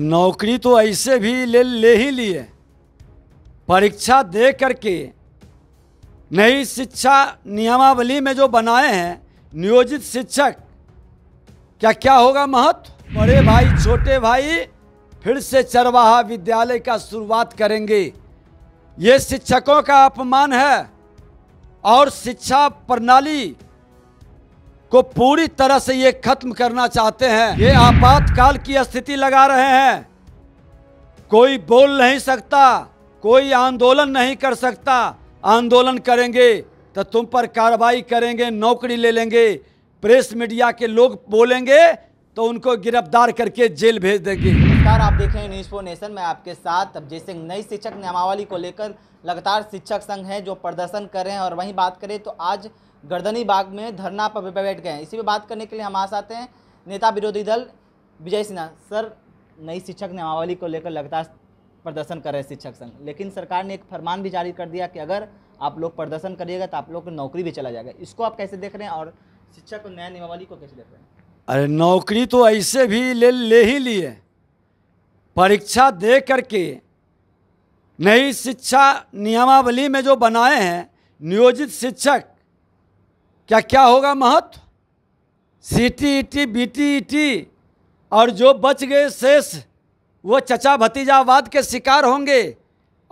नौकरी तो ऐसे भी ले ले ही लिए परीक्षा दे करके नई शिक्षा नियमावली में जो बनाए हैं नियोजित शिक्षक क्या क्या होगा महत्व बड़े भाई छोटे भाई फिर से चरवाहा विद्यालय का शुरुआत करेंगे ये शिक्षकों का अपमान है और शिक्षा प्रणाली को पूरी तरह से ये खत्म करना चाहते हैं ये आपातकाल की स्थिति लगा रहे हैं कोई बोल नहीं सकता कोई आंदोलन नहीं कर सकता आंदोलन करेंगे तो तुम पर कार्रवाई करेंगे नौकरी ले लेंगे प्रेस मीडिया के लोग बोलेंगे तो उनको गिरफ्तार करके जेल भेज देंगे नमस्कार आप देख रहे हैं न्यूज फोर नेशन में आपके साथ अजय सिंह नई शिक्षक नियमावली को लेकर लगातार शिक्षक संघ हैं जो प्रदर्शन कर रहे हैं और वहीं बात करें तो आज गर्दनी बाग में धरना पर बैठ गए हैं इसी पर बात करने के लिए हमारे साथ हैं नेता विरोधी दल विजय सिन्हा सर नई शिक्षक नियमावली को लेकर लगातार प्रदर्शन कर रहे हैं शिक्षक संघ लेकिन सरकार ने एक फरमान भी जारी कर दिया कि अगर आप लोग प्रदर्शन करिएगा तो आप लोग को नौकरी भी चला जाएगा इसको आप कैसे देख रहे हैं और शिक्षक नया नियमावली को कैसे देख रहे हैं अरे नौकरी तो ऐसे भी ले ले ही लिए परीक्षा दे करके नई शिक्षा नियमावली में जो बनाए हैं नियोजित शिक्षक क्या क्या होगा महत्व C T E T B T E T और जो बच गए शेष वो चचा भतीजावाद के शिकार होंगे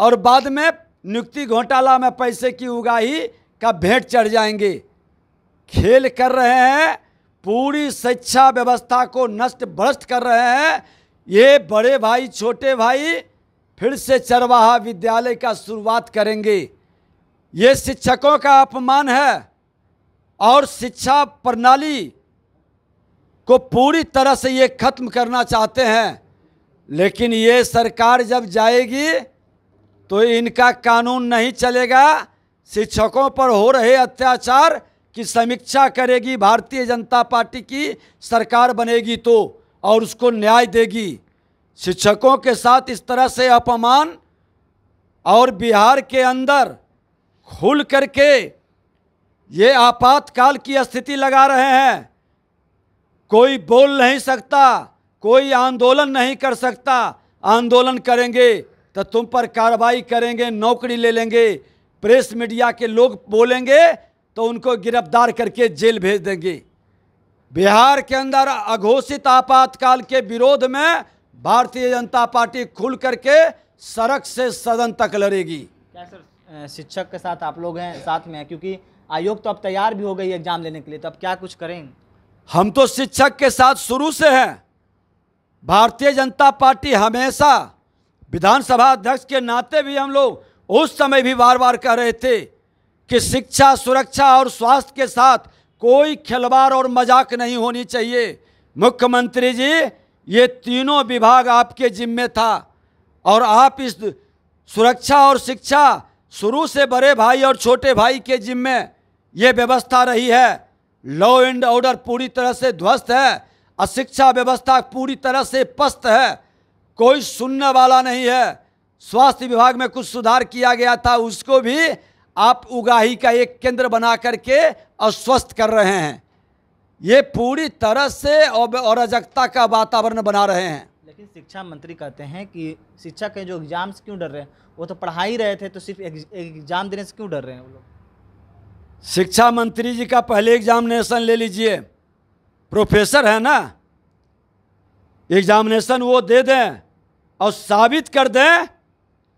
और बाद में नियुक्ति घोटाला में पैसे की उगाही का भेंट चढ़ जाएंगे खेल कर रहे हैं पूरी शिक्षा व्यवस्था को नष्ट भ्रष्ट कर रहे हैं ये बड़े भाई छोटे भाई फिर से चरवाहा विद्यालय का शुरुआत करेंगे ये शिक्षकों का अपमान है और शिक्षा प्रणाली को पूरी तरह से ये खत्म करना चाहते हैं लेकिन ये सरकार जब जाएगी तो इनका कानून नहीं चलेगा शिक्षकों पर हो रहे अत्याचार की समीक्षा करेगी भारतीय जनता पार्टी की सरकार बनेगी तो और उसको न्याय देगी शिक्षकों के साथ इस तरह से अपमान और बिहार के अंदर खुल करके ये आपातकाल की स्थिति लगा रहे हैं कोई बोल नहीं सकता कोई आंदोलन नहीं कर सकता आंदोलन करेंगे तो तुम पर कार्रवाई करेंगे नौकरी ले लेंगे प्रेस मीडिया के लोग बोलेंगे तो उनको गिरफ्तार करके जेल भेज देंगे बिहार के अंदर अघोषित आपातकाल के विरोध में भारतीय जनता पार्टी खुल करके सड़क से सदन तक लड़ेगी क्या सर शिक्षक के साथ आप लोग हैं साथ में हैं क्योंकि आयोग तो अब तैयार भी हो गई एग्जाम लेने के लिए तो अब क्या कुछ करेंगे हम तो शिक्षक के साथ शुरू से हैं भारतीय जनता पार्टी हमेशा विधानसभा अध्यक्ष के नाते भी हम लोग उस समय भी बार बार कह रहे थे कि शिक्षा सुरक्षा और स्वास्थ्य के साथ कोई खिलवाड़ और मजाक नहीं होनी चाहिए मुख्यमंत्री जी ये तीनों विभाग आपके जिम्मे था और आप इस सुरक्षा और शिक्षा शुरू से बड़े भाई और छोटे भाई के जिम्मे ये व्यवस्था रही है लॉ एंड ऑर्डर पूरी तरह से ध्वस्त है और शिक्षा व्यवस्था पूरी तरह से पस्त है कोई सुनने वाला नहीं है स्वास्थ्य विभाग में कुछ सुधार किया गया था उसको भी आप उगाही का एक केंद्र बना करके अस्वस्थ कर रहे हैं ये पूरी तरह से अराजकता का वातावरण बना रहे हैं लेकिन शिक्षा मंत्री कहते हैं कि शिक्षा के जो एग्ज़ाम से क्यों डर रहे हैं वो तो पढ़ा ही रहे थे तो सिर्फ एग्ज़ाम देने से क्यों डर रहे हैं वो लोग शिक्षा मंत्री जी का पहले एग्ज़ामिनेशन ले लीजिए प्रोफेसर है ना एग्ज़ामिनेशन वो दे दें और साबित कर दें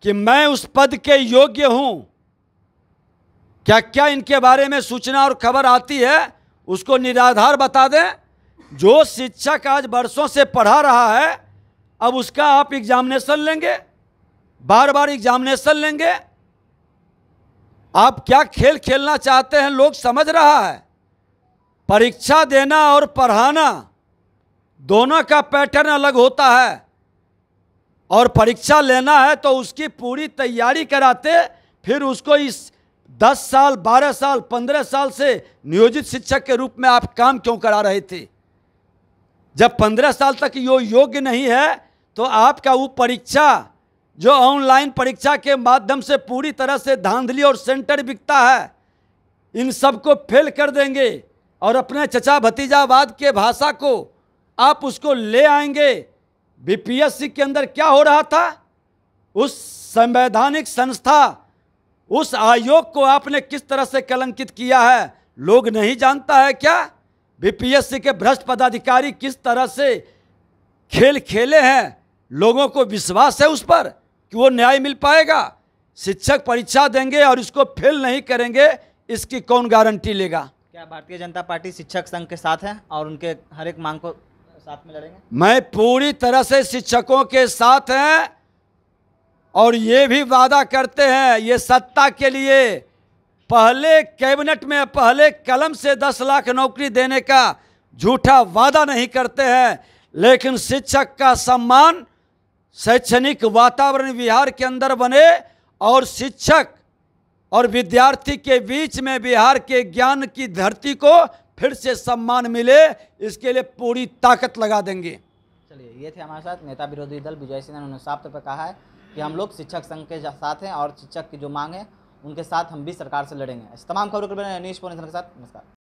कि मैं उस पद के योग्य हूँ क्या क्या इनके बारे में सूचना और खबर आती है उसको निराधार बता दें जो शिक्षक आज वर्षों से पढ़ा रहा है अब उसका आप एग्जामिनेशन लेंगे बार बार एग्जामिनेशन लेंगे आप क्या खेल खेलना चाहते हैं लोग समझ रहा है परीक्षा देना और पढ़ाना दोनों का पैटर्न अलग होता है और परीक्षा लेना है तो उसकी पूरी तैयारी कराते फिर उसको इस दस साल बारह साल पंद्रह साल से नियोजित शिक्षक के रूप में आप काम क्यों करा रहे थे जब पंद्रह साल तक यो योग्य नहीं है तो आपका वो परीक्षा जो ऑनलाइन परीक्षा के माध्यम से पूरी तरह से धांधली और सेंटर बिकता है इन सबको फेल कर देंगे और अपने चचा भतीजावाद के भाषा को आप उसको ले आएंगे बीपीएससी के अंदर क्या हो रहा था उस संवैधानिक संस्था उस आयोग को आपने किस तरह से कलंकित किया है लोग नहीं जानता है क्या बीपीएससी के भ्रष्ट पदाधिकारी किस तरह से खेल खेले हैं लोगों को विश्वास है उस पर कि वो न्याय मिल पाएगा शिक्षक परीक्षा देंगे और इसको फेल नहीं करेंगे इसकी कौन गारंटी लेगा क्या भारतीय जनता पार्टी शिक्षक संघ के साथ है और उनके हर एक मांग को साथ में लड़ेंगे मैं पूरी तरह से शिक्षकों के साथ हैं और ये भी वादा करते हैं ये सत्ता के लिए पहले कैबिनेट में पहले कलम से दस लाख नौकरी देने का झूठा वादा नहीं करते हैं लेकिन शिक्षक का सम्मान शैक्षणिक वातावरण बिहार के अंदर बने और शिक्षक और विद्यार्थी के बीच में बिहार के ज्ञान की धरती को फिर से सम्मान मिले इसके लिए पूरी ताकत लगा देंगे चलिए ये थे हमारे साथ नेता विरोधी दल विजय सिन्हा ने उन्होंने साफ तौर पर कहा है कि हम लोग शिक्षक संघ के साथ हैं और शिक्षक की जो मांग है उनके साथ हम भी सरकार से लड़ेंगे इस तमाम खबरों के बारे में न्यूज़ पॉइंट के साथ नमस्कार